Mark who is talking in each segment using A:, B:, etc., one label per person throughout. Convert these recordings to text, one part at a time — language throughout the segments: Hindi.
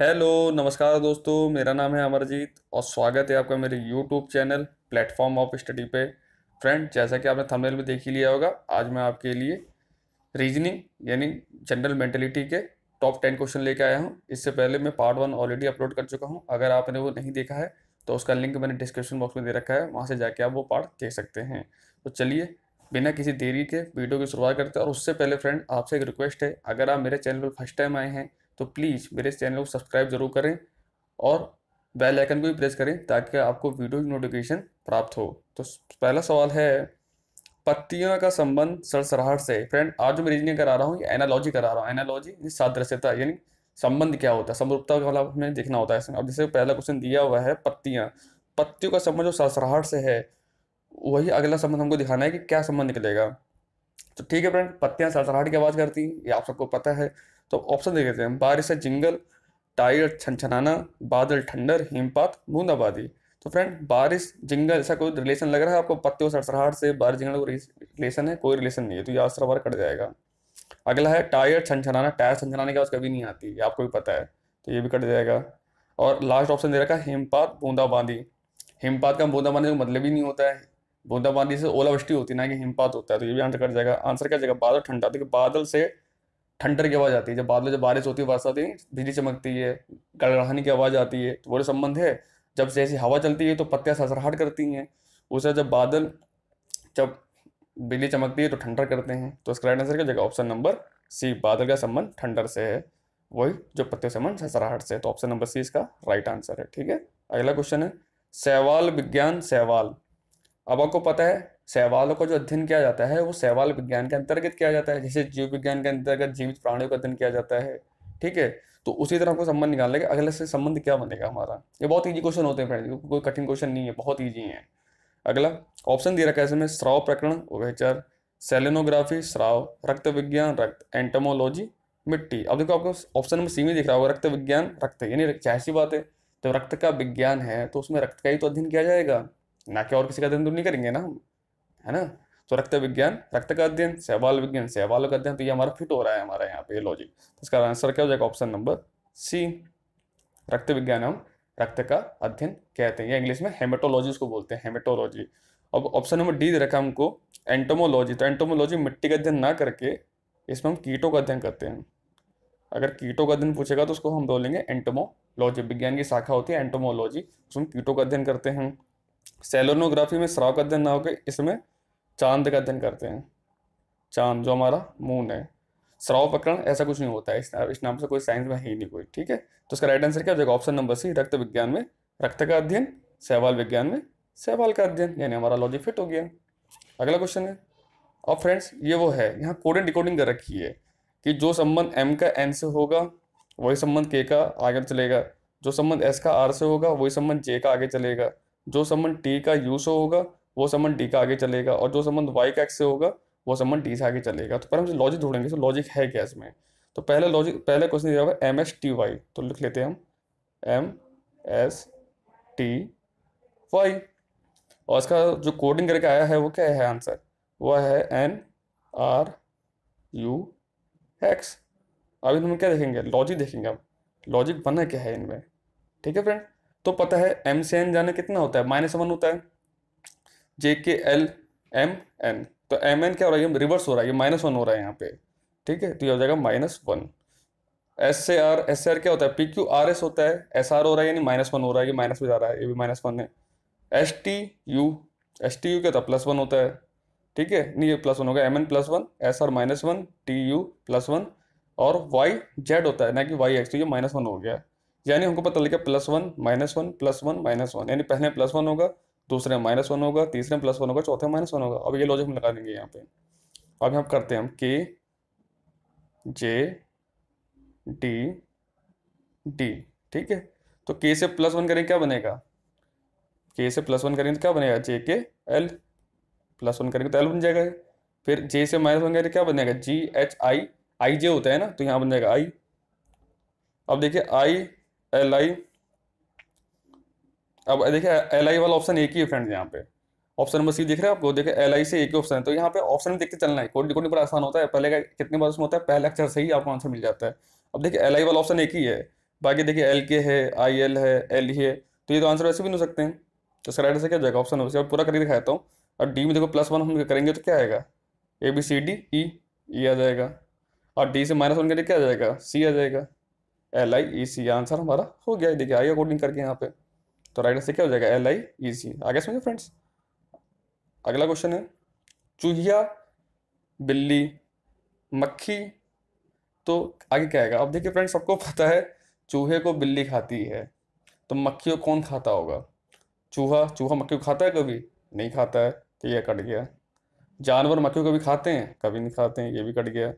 A: हेलो नमस्कार दोस्तों मेरा नाम है अमरजीत और स्वागत है आपका मेरे YouTube channel platform of study पे फ्रेंड जैसा कि आपने थंबनेल में देख ही लिया होगा आज मैं आपके लिए रीजनिंग यानी जनरल मेंटेलिटी के टॉप टेन क्वेश्चन लेके आया हूँ इससे पहले मैं पार्ट वन ऑलरेडी अपलोड कर चुका हूँ अगर आपने वो नहीं देखा है तो उसका लिंक मैंने डिस्क्रिप्शन बॉक्स में दे रखा है वहाँ से जाके आप वो पार्ट देख सकते हैं तो चलिए बिना किसी देरी के वीडियो की शुरुआत करते हैं और उससे पहले फ्रेंड आपसे एक रिक्वेस्ट है अगर आप मेरे चैनल पर फर्स्ट टाइम आए हैं तो प्लीज़ मेरे चैनल को सब्सक्राइब जरूर करें और बेल आइकन को भी प्रेस करें ताकि आपको वीडियो की नोटिफिकेशन प्राप्त हो तो पहला सवाल है पत्तियों का संबंध सरसराहट से फ्रेंड आज जो मैं रीजनिंग करा रहा हूँ एनालॉजी करा रहा हूँ एनालॉजी सादृश्यता यानी संबंध क्या होता है समरूपता का हमें देखना होता है इसमें अब जैसे पहला क्वेश्चन दिया हुआ है पत्तियाँ पत्तियों का संबंध जो सरसराहट से है वही अगला संबंध हमको दिखाना है कि क्या संबंध निकलेगा तो ठीक है फ्रेंड पत्तियाँ सरसराहट की आवाज़ करती हैं ये आप सबको पता है तो ऑप्शन देख लेते हैं बारिश है जिंगल टाइगर छनछनाना बादल ठंडर हिमपात बूंदाबादी तो फ्रेंड बारिश जिंगल ऐसा कोई रिलेशन लग रहा है आपको और सरसराहट से बारिश जिंगल कोई रिलेशन है कोई रिलेशन नहीं है तो ये आसरा बार कट जाएगा अगला है टायर छनछनाना टायर छनछनाने की आवाज़ कभी नहीं आती ये आपको भी पता है तो ये भी कट जाएगा और लास्ट ऑप्शन दे रखा है हिमपात बूंदाबांदी हिमपात का बूंदाबांदी मतलब ही नहीं होता है बूंदाबांदी से ओलावृष्टि होती है ना कि हिमपात होता है तो ये भी आंसर कट जाएगा आंसर क्या जाएगा बादल ठंडा देखिए बादल से ठंडर की आवाज़ आती है जब बादल जब बारिश होती है बरसाती बिजली चमकती है गड़गड़ाने की आवाज़ आती है तो वो संबंध है जब जैसी हवा चलती है तो पत्तियां सरसराहट करती हैं उसे जब बादल जब बिजली चमकती है तो ठंडर करते हैं तो इसका राइट आंसर क्या जगह ऑप्शन नंबर सी बादल का संबंध ठंडर से है वही जो पत्तियों संबंध सरसराहट से तो ऑप्शन नंबर सी इसका राइट आंसर है ठीक है अगला क्वेश्चन है सहवाल विज्ञान सहवाल अब आपको पता है शैवालों का जो अध्ययन किया जाता है वो शैवाल विज्ञान के अंतर्गत किया जाता है जैसे जीव विज्ञान के अंतर्गत जीवित प्राणियों का अध्ययन किया जाता है ठीक है तो उसी तरह हमको संबंध निकाल लेंगे अगले से संबंध क्या बनेगा हमारा ये बहुत ईजी क्वेश्चन होते हैं फ्रेंड कोई कठिन क्वेश्चन नहीं है बहुत ईजी है अगला ऑप्शन दे रखा है इसमें श्राव प्रकरण उभयचर सेलेनोग्राफी श्राव रक्त विज्ञान रक्त एंटमोलॉजी मिट्टी अब देखो आपको ऑप्शन नंबर सी में दिख रहा होगा रक्त विज्ञान रक्त यानी ऐसी बात है जब रक्त का विज्ञान है तो उसमें रक्त का ही तो अध्ययन किया जाएगा ना कि और किसी का अध्ययन तो नहीं करेंगे ना हम है ना तो रक्त विज्ञान रक्त का अध्ययन सहवाल विज्ञान सहवाल का अध्ययन तो ये हमारा फिट हो रहा है हमारे यहाँ पे लॉजिक तो इसका आंसर क्या हो जाएगा ऑप्शन नंबर सी रक्त विज्ञान हम रक्त का अध्ययन कहते हैं या इंग्लिश में हेमेटोलॉजी को बोलते हैं हेमेटोलॉजी अब ऑप्शन नंबर डी दे रखा हमको एंटोमोलॉजी तो एंटोमोलॉजी मिट्टी का अध्ययन ना करके इसमें हम कीटों का अध्ययन करते हैं अगर कीटों का अध्ययन पूछेगा तो उसको हम बोलेंगे एंटोमोलॉजी विज्ञान की शाखा होती है एंटोमोलॉजी उसमें कीटों का अध्ययन करते हैं सेलोनोग्राफी में श्राव का अध्ययन ना होकर इसमें चांद का अध्ययन करते हैं चांद जो हमारा मून है स्राव प्रकरण ऐसा कुछ नहीं होता है इस, इस नाम से कोई साइंस में है ही नहीं कोई ठीक है तो इसका राइट आंसर क्या हो जाएगा ऑप्शन नंबर सी रक्त विज्ञान में रक्त का अध्ययन सहवाल विज्ञान में सहवाल का अध्ययन यानी हमारा लॉजिक फिट हो गया अगला क्वेश्चन है और फ्रेंड्स ये वो है यहाँ कोडिंग डिकोडिंग कर रखी है कि जो संबंध एम का एन से होगा वही संबंध के का आगे चलेगा जो संबंध एस का आर से होगा वही संबंध जे का आगे चलेगा जो संबंध टी का यू से होगा वो संबंध डी का आगे चलेगा और जो संबंध वाई का एक्स से होगा वो संबंध डी से आगे चलेगा तो पर हम लॉजिक ढूंढेंगे तो लॉजिक है क्या इसमें तो पहले लॉजिक पहले क्वेश्चन दिया हुआ है एम एस टी वाई तो लिख लेते हैं हम एम एस टी वाई और इसका जो कोडिंग करके आया है वो क्या है आंसर वह है एन आर यू एक्स अभी हम क्या देखेंगे लॉजिक देखेंगे हम लॉजिक बना क्या है इनमें ठीक है फ्रेंड तो पता है एम से एन जाने कितना होता है माइनस वन होता है J K L M N तो एम एन क्या हो रहा है ये रिवर्स हो रहा है ये माइनस वन हो रहा है यहाँ पे ठीक है तो ये हो जाएगा माइनस वन एस से आर एस से आर क्या होता है पी क्यू आर एस होता है एस आर हो रहा है यानी माइनस वन हो रहा है ये माइनस में जा रहा है ये भी माइनस वन है S T U S T U क्या होता है प्लस वन होता है ठीक है नहीं ये प्लस वन होगा M N plus one S R minus one T U plus one और वाई जेड होता है ना कि वाई एक्स तो ये माइनस वन हो गया यानी हमको पता लगेगा plus one minus one plus one minus one यानी पहले प्लस वन होगा दूसरे में माइनस वन होगा तीसरे में प्लस वन होगा चौथे में माइनस वन होगा अब ये लॉजिक हम लगा देंगे यहाँ पे तो अब यहाँ करते हैं हम के जे डी डी ठीक है तो के से प्लस वन करेंगे क्या बनेगा के से प्लस वन करेंगे तो क्या बनेगा जे के एल प्लस वन करेंगे तो एल बन जाएगा फिर जे से माइनस वन करेंगे तो क्या बनेगा जी एच आई आई जे होता है ना तो यहाँ बन जाएगा आई अब देखिए आई एल आई अब देखिए एल आई वाला ऑप्शन एक ही है फ्रेंड यहाँ पे ऑप्शन नंबर सी दिख रहे हैं आपको देखिए एल आई से एक ही ऑप्शन है तो यहाँ पे ऑप्शन में देखते चलना है कोड कोडिंग बड़ा आसान होता है पहले का कितने बार उसमें होता है पहले अक्षर से ही आपको आंसर मिल जाता है अब देखिए एल आई वाला ऑप्शन एक ही है बाकी देखिए एल के है आई एल है एल ही e है तो ये तो आंसर वैसे भी नहीं सकते हैं तो इसका राइट से क्या जाएगा ऑप्शन अब पूरा करके दिखाता हूँ और डी में देखो प्लस वन हम करेंगे तो क्या आएगा A B C D E ई आ जाएगा और डी से माइनस वन करके क्या आ जाएगा सी आ जाएगा L I E C answer हमारा हो गया देखिए आई अकॉर्डिंग करके यहाँ पे तो राइट आंसर क्या हो जाएगा एल आई ई सी आगे समझे फ्रेंड्स अगला क्वेश्चन है चूहिया बिल्ली मक्खी तो आगे क्या आएगा अब देखिए फ्रेंड्स सबको पता है चूहे को बिल्ली खाती है तो मक्खी को कौन खाता होगा चूहा चूहा मक्खी को खाता है कभी नहीं खाता है तो यह कट गया जानवर मक्खी को भी खाते हैं कभी नहीं खाते हैं ये भी कट गया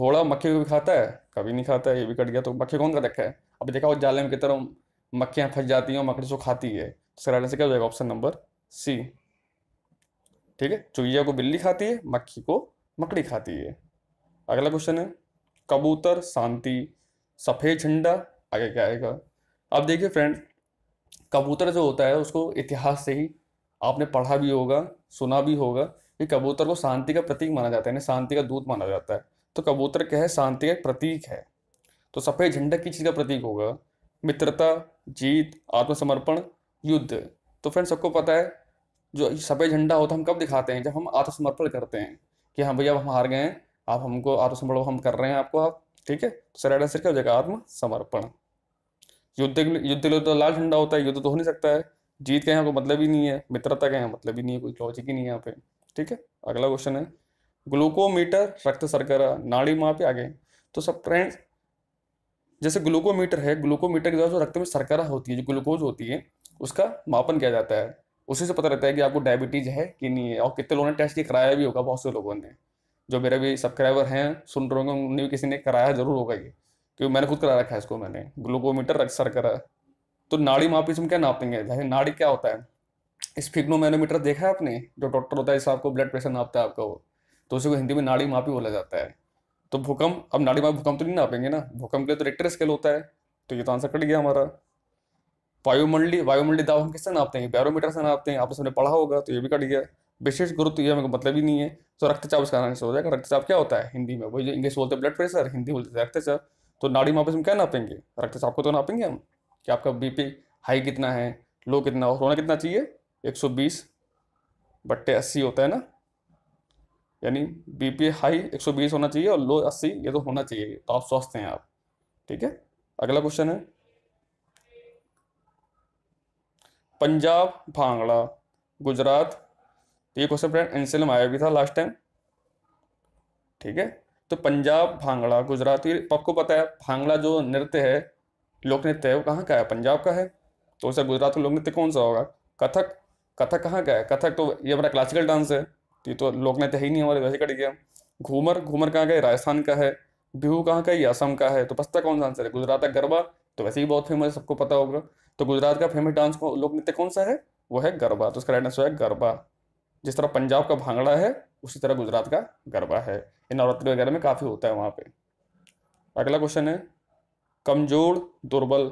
A: घोड़ा मक्खी को भी खाता है कभी नहीं खाता है ये भी कट गया तो मक्खी कौन का देखा है अभी देखा वो जाले में कितना मक्खियाँ थक जाती हैं और मकड़ी उसको खाती है तो से क्या हो जाएगा ऑप्शन नंबर सी ठीक है चुहिया को बिल्ली खाती है मक्खी को मकड़ी खाती है अगला क्वेश्चन है कबूतर शांति सफ़ेद झंडा आगे क्या आएगा अब देखिए फ्रेंड कबूतर जो होता है उसको इतिहास से ही आपने पढ़ा भी होगा सुना भी होगा कि कबूतर को शांति का प्रतीक माना जाता है यानी शांति का दूत माना जाता है तो कबूतर क्या है शांति का प्रतीक है तो सफ़ेद झंडा किस चीज़ का प्रतीक होगा मित्रता जीत आत्मसमर्पण युद्ध तो फ्रेंड्स सबको पता है जो सफ़ेद झंडा होता है हम कब दिखाते हैं जब हम आत्मसमर्पण करते हैं कि हाँ भैया हम हार गए हैं आप हमको आत्मसमर्पण हम कर रहे हैं आपको आप ठीक है तो सर आंसर क्या हो जाएगा आत्मसमर्पण युद्ध युद्ध लो तो लाल झंडा होता है युद्ध तो हो नहीं सकता है जीत के यहाँ को मतलब ही नहीं है मित्रता के यहाँ मतलब ही नहीं है कोई लॉजिक ही नहीं है यहाँ पे ठीक है अगला क्वेश्चन है ग्लूकोमीटर रक्त सरकरा नाड़ी माप आगे तो सब फ्रेंड्स जैसे ग्लूकोमीटर है ग्लूकोमीटर के द्वारा जो रक्त में सरकरा होती है जो ग्लूकोज होती है उसका मापन किया जाता है उसी से पता रहता है कि आपको डायबिटीज है कि नहीं है और कितने लोगों ने टेस्ट ये कराया भी होगा बहुत से लोगों ने जो मेरे भी सब्सक्राइबर हैं सुन रहे होंगे उन्हें भी किसी ने कराया जरूर होगा ये क्योंकि मैंने खुद करा रखा है इसको मैंने ग्लूकोमीटर रक्त सरकरा तो नाड़ी मापी इसमें क्या नापेंगे जैसे नाड़ी क्या होता है स्फिग्नोमैनोमीटर देखा है आपने जो डॉक्टर होता है जिससे आपको ब्लड प्रेशर नापता है आपका वो तो उसी को हिंदी में नाड़ी मापी बोला जाता है तो भूकंप अब नाड़ी में भूकंप तो नहीं नापेंगे ना भूकंप के लिए तो रेक्टर स्केल होता है तो ये तो आंसर कट गया हमारा वायुमंडली वायुमंडली दाब हम किससे नापते हैं बैरोमीटर से नापते हैं आपने सबने पढ़ा होगा तो ये भी कट गया विशेष गुरुत्व तो ये हमें मतलब ही नहीं है तो रक्तचाप इसका आंसर हो जाएगा रक्तचाप क्या होता है हिंदी में वही इंग्लिश बोलते हैं ब्लड प्रेशर हिंदी बोलते हैं रक्तचाप तो नाड़ी में आपस में क्या नापेंगे रक्तचाप को तो नापेंगे हम कि आपका बीपी हाई कितना है लो कितना होना कितना चाहिए 120 सौ बीस बट्टे अस्सी होता है ना यानी बीपी हाई 120 होना चाहिए और लो 80 ये तो होना चाहिए तो आप स्वस्थ हैं आप ठीक है अगला क्वेश्चन है पंजाब भांगड़ा गुजरात ये क्वेश्चन फ्रेंड एनसीएल में आया भी था लास्ट टाइम ठीक है तो पंजाब भांगड़ा गुजराती आपको पता है भांगड़ा जो नृत्य है लोक नृत्य है वो कहाँ का है पंजाब का है तो उसे गुजरात में लोक नृत्य कौन सा होगा कथक कथक कहाँ का है कथक तो ये हमारा क्लासिकल डांस है ये तो लोग नृत्य तो ही नहीं हमारे वैसे कट गया घूमर घूमर कहाँ का है राजस्थान का है बिहू कहाँ का है असम का है तो पस्ता कौन सा आंसर है गुजरात का गरबा तो वैसे ही बहुत फेमस है सबको पता होगा तो गुजरात का फेमस डांस लोक नृत्य कौन सा है वो है गरबा तो उसका राइट आंसर है गरबा जिस तरह पंजाब का भांगड़ा है उसी तरह गुजरात का गरबा है ये नवरात्रि वगैरह में काफ़ी होता है वहाँ पे अगला क्वेश्चन है कमजोर दुर्बल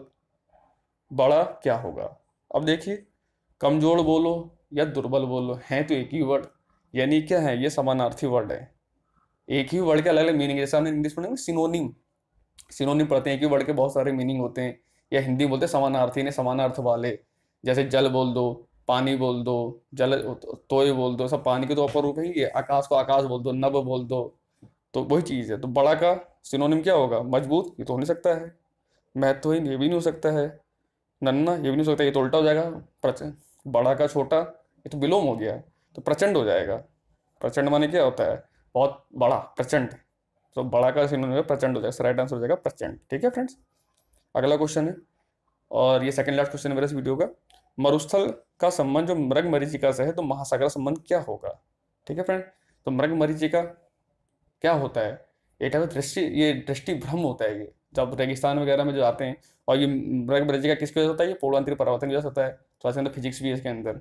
A: बड़ा क्या होगा अब देखिए कमजोर बोलो या दुर्बल बोलो हैं तो एक ही वर्ड यानी क्या है ये समानार्थी वर्ड है एक ही वर्ड के अलग अलग मीनिंग जैसे हमने इंग्लिश पढ़ेंगे सिनोनिम सिनोनिम पढ़ते हैं एक ही वर्ड के बहुत सारे मीनिंग होते हैं या हिंदी बोलते हैं समानार्थी ने समानार्थ वाले जैसे जल बोल दो पानी बोल दो जल तोय बोल दो सब पानी के तो अपर रूप है ये आकाश को आकाश बोल दो नभ बोल दो तो वही चीज़ है तो बड़ा का सिनोनिम क्या होगा मजबूत ये तो हो नहीं सकता है महत्वहीन ये भी नहीं हो सकता है नन्ना ये भी नहीं हो सकता ये तो उल्टा हो जाएगा बड़ा का छोटा ये तो विलोम हो गया तो प्रचंड हो जाएगा प्रचंड माने क्या होता है बहुत बड़ा प्रचंड तो बड़ा का सिनोनिम है प्रचंड हो जाएगा राइट आंसर हो जाएगा प्रचंड ठीक है फ्रेंड्स अगला क्वेश्चन है और ये सेकंड लास्ट क्वेश्चन है मेरे इस वीडियो का मरुस्थल का संबंध जो मृग मरीचिका से है तो महासागर संबंध क्या होगा ठीक है फ्रेंड तो मृग मरीचिका क्या होता है ये टाइप दृष्टि ये दृष्टि भ्रम होता है ये जब रेगिस्तान वगैरह में जो आते हैं और ये मृग मरीचिका किसकी वजह से होता है ये पूर्वांतरी पर्वतन की वजह से होता है थोड़ा सा फिजिक्स भी है इसके अंदर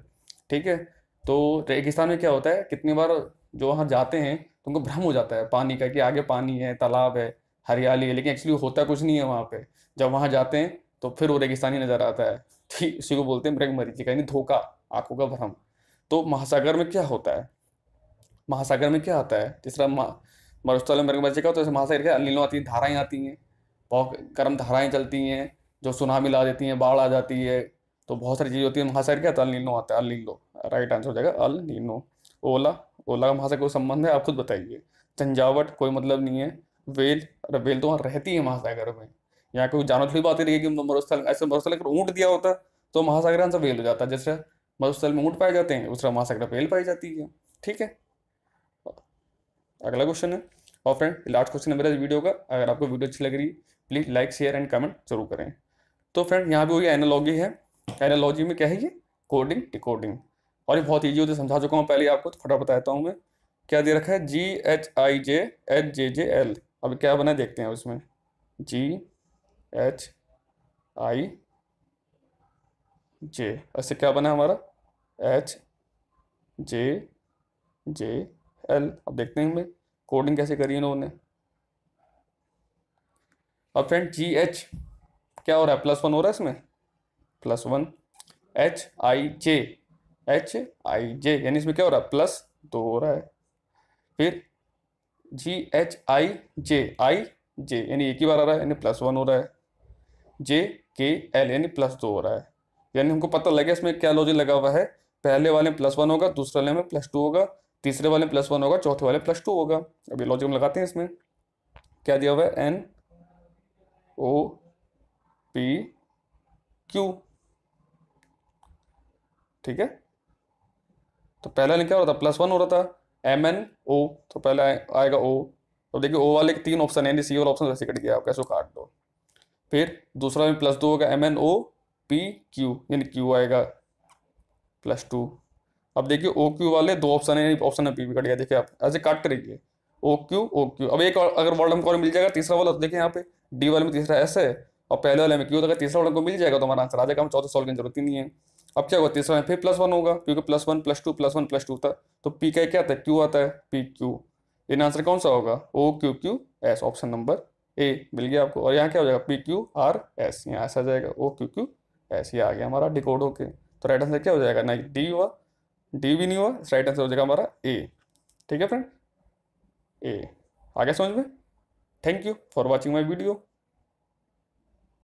A: ठीक है तो रेगिस्तान में क्या होता है कितनी बार जो वहाँ जाते हैं तो उनको भ्रम हो जाता है पानी का कि आगे पानी है तालाब है हरियाली है लेकिन एक्चुअली होता कुछ नहीं है वहाँ पे जब वहाँ जाते हैं तो फिर वो रेगिस्तानी नज़र आता है ठीक उसी को बोलते हैं मृग का यानी धोखा आंखों का भ्रम तो महासागर में क्या होता है महासागर में क्या आता है तीसरा मरुस्थल में मृग का तो महासागर के अनिलों आती धाराएँ आती हैं बहुत गर्म धाराएँ चलती हैं जो सुनामी ला देती हैं बाढ़ आ जाती है तो बहुत सारी चीज़ होती है महासागर क्या तो अल नीनो आता है अल नीनो राइट आंसर हो जाएगा अल नीनो ओला ओला का महासागर कोई संबंध है आप खुद बताइए झंझावट कोई मतलब नहीं है वेल अरे वेल तो वहाँ रहती है महासागर में यहाँ कोई जानवर थोड़ी बात ही नहीं कि मरुस्थल ऐसे मरुस्थल अगर ऊँट दिया होता तो महासागर आंसर वेल हो जाता है जैसे मरुस्थल में ऊँट पाए जाते हैं दूसरा महासागर वेल पाई जाती है ठीक है अगला क्वेश्चन है और फ्रेंड लास्ट क्वेश्चन है मेरा वीडियो का अगर आपको वीडियो अच्छी लग रही है please like share and comment जरूर करें तो फ्रेंड यहाँ भी वही एनालॉगी है एनालॉजी में क्या है ये कोडिंग डिकोडिंग और ये बहुत ईजी होते समझा चुका हूँ पहले आपको तो फटाफट बताता हूँ मैं क्या दे रखा है G H I J H J J L अब क्या बना है? देखते हैं उसमें जी एच आई जे ऐसे क्या बना हमारा एच जे जे एल अब देखते हैं हमें कोडिंग कैसे करी इन्होंने अब फ्रेंड जी एच क्या हो रहा है प्लस वन हो रहा है इसमें plus one H I J H I J यानी इसमें क्या हो रहा है प्लस दो हो रहा है फिर जी H I J I J यानी एक ही बार आ रहा है यानी प्लस वन हो रहा है जे के एल यानी प्लस दो हो रहा है यानी हमको पता लगे इसमें क्या लॉजिक लगा हुआ है पहले वाले में प्लस वन होगा दूसरे वाले में प्लस टू होगा तीसरे वाले में प्लस वन होगा चौथे वाले प्लस टू होगा अभी लॉजिक हम लगाते हैं इसमें क्या दिया हुआ है एन ओ पी क्यू ठीक है तो पहला क्या हो रहा था प्लस वन हो रहा था एम एन ओ तो पहले आएगा ओ तो देखिए ओ वाले के तीन ऑप्शन है सी वाला ऑप्शन वैसे कट गया आप कैसे काट दो फिर दूसरा में प्लस दो होगा M N O P Q यानी क्यू आएगा प्लस टू अब देखिए ओ क्यू वाले दो ऑप्शन है ऑप्शन पी भी कट गया देखिए आप ऐसे काट रहिए ओ क्यू ओ क्यू अब एक अगर वर्ड हमको मिल जाएगा तीसरा वाला तो देखिए यहाँ पे डी वाले में तीसरा एस है और पहले वाले में क्यू होगा तीसरा वर्ड को मिल जाएगा तो हमारा आंसर आ जाएगा हम चौथे सॉल्व की जरूरत ही नहीं है अब क्या होगा तीसरा फिर प्लस वन होगा क्योंकि plus one plus two plus one plus two था तो पी का क्या आता है क्यू आता है पी क्यू इन आंसर कौन सा होगा O Q Q S option number A मिल गया आपको और यहाँ क्या हो जाएगा पी क्यू आर एस यहाँ ऐसा जाएगा ओ क्यू क्यू एस ये आ गया हमारा डिकोड होके तो राइट आंसर क्या हो जाएगा ना डी हुआ डी भी नहीं हुआ राइट आंसर हो जाएगा हमारा ए ठीक है फ्रेंड ए आ गया समझ में thank you for watching my video